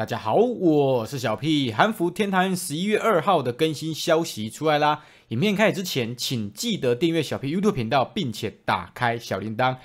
大家好，我是小 P。韩服天堂十一月二号的更新消息出来啦。影片开始之前，请记得订阅小 P YouTube 频道，并且打开小铃铛。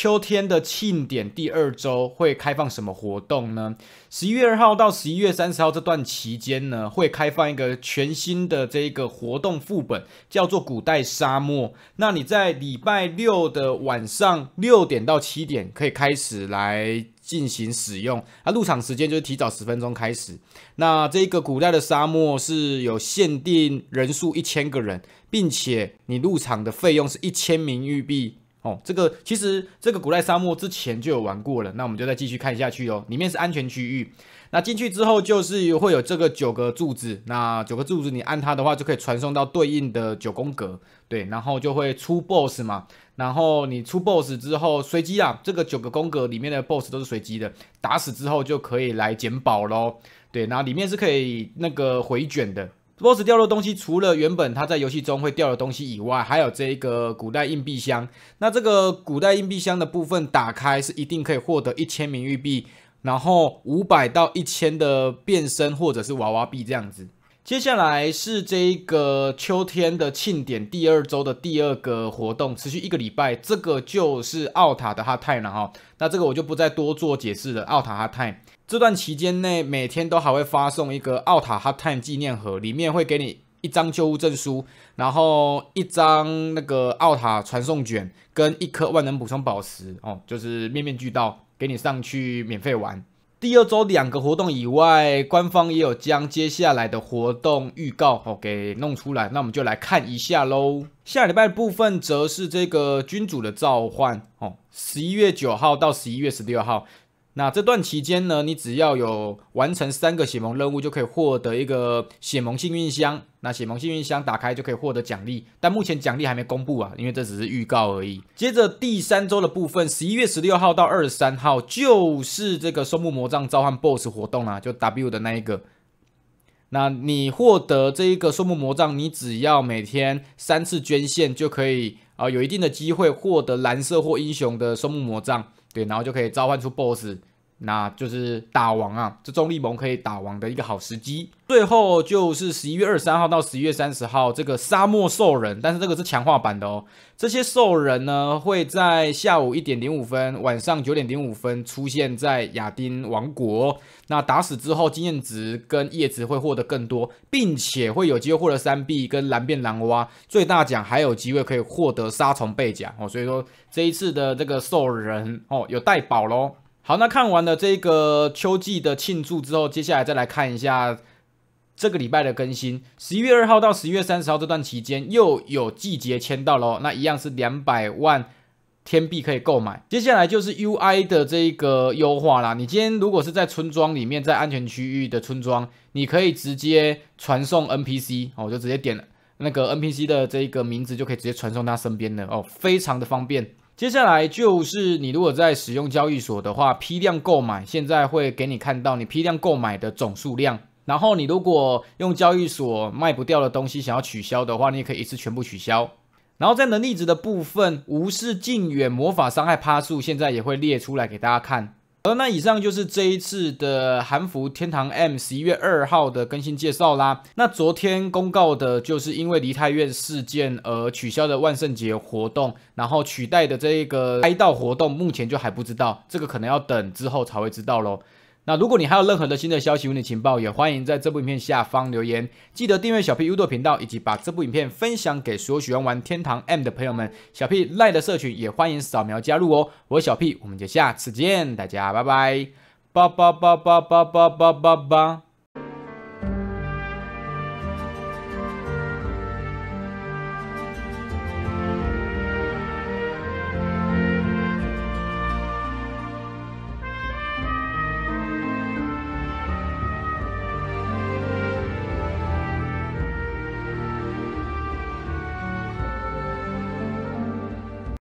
秋天的庆典第二周会开放什么活动呢？十一月二号到十一月三十号这段期间呢，会开放一个全新的这个活动副本，叫做古代沙漠。那你在礼拜六的晚上六点到七点可以开始来进行使用，啊，入场时间就是提早十分钟开始。那这个古代的沙漠是有限定人数一千个人，并且你入场的费用是一千名玉币。哦，这个其实这个古代沙漠之前就有玩过了，那我们就再继续看下去哦。里面是安全区域，那进去之后就是会有这个九个柱子，那九个柱子你按它的话，就可以传送到对应的九宫格，对，然后就会出 boss 嘛。然后你出 boss 之后，随机啊，这个九个宫格里面的 boss 都是随机的，打死之后就可以来捡宝喽。对，然后里面是可以那个回卷的。boss 掉落东西除了原本它在游戏中会掉的东西以外，还有这个古代硬币箱。那这个古代硬币箱的部分打开是一定可以获得一千名玉币，然后五百到一千的变身或者是娃娃币这样子。接下来是这个秋天的庆典第二周的第二个活动，持续一个礼拜。这个就是奥塔的哈泰了哈，那这个我就不再多做解释了。奥塔哈泰这段期间内，每天都还会发送一个奥塔哈泰纪念盒，里面会给你一张旧物证书，然后一张那个奥塔传送卷跟一颗万能补充宝石哦，就是面面俱到，给你上去免费玩。第二周两个活动以外，官方也有将接下来的活动预告哦给弄出来，那我们就来看一下喽。下礼拜部分则是这个君主的召唤哦，十一月九号到十一月十六号。那这段期间呢，你只要有完成三个血盟任务，就可以获得一个血盟幸运箱。那血盟幸运箱打开就可以获得奖励，但目前奖励还没公布啊，因为这只是预告而已。接着第三周的部分，十一月十六号到二十三号就是这个松木魔杖召唤 BOSS 活动啊，就 W 的那一个。那你获得这一个松木魔杖，你只要每天三次捐献就可以啊，有一定的机会获得蓝色或英雄的松木魔杖。对，然后就可以召唤出 BOSS。那就是打王啊，这中立盟可以打王的一个好时机。最后就是十一月二十三号到十一月三十号，这个沙漠兽人，但是这个是强化版的哦。这些兽人呢会在下午一点零五分、晚上九点零五分出现在亚丁王国。那打死之后经验值跟叶子会获得更多，并且会有机会获得三币跟蓝变蓝蛙，最大奖还有机会可以获得杀虫贝甲哦。所以说这一次的这个兽人哦有带宝喽。好，那看完了这个秋季的庆祝之后，接下来再来看一下这个礼拜的更新。十一月二号到十一月三十号这段期间又有季节签到喽，那一样是两百万天币可以购买。接下来就是 UI 的这一个优化啦。你今天如果是在村庄里面，在安全区域的村庄，你可以直接传送 NPC 哦，我就直接点那个 NPC 的这一个名字，就可以直接传送他身边了哦，非常的方便。接下来就是你如果在使用交易所的话，批量购买，现在会给你看到你批量购买的总数量。然后你如果用交易所卖不掉的东西想要取消的话，你也可以一次全部取消。然后在能力值的部分，无视近远魔法伤害趴数，现在也会列出来给大家看。好，那以上就是这一次的韩服天堂 M 十一月二号的更新介绍啦。那昨天公告的，就是因为梨泰院事件而取消的万圣节活动，然后取代的这一个哀悼活动，目前就还不知道，这个可能要等之后才会知道喽。那如果你还有任何的新的消息、问的情报，也欢迎在这部影片下方留言。记得订阅小 P U 豆频道，以及把这部影片分享给所有喜欢玩天堂 M 的朋友们。小 P 赖的社群也欢迎扫描加入哦。我是小 P，我们就下次见，大家拜拜。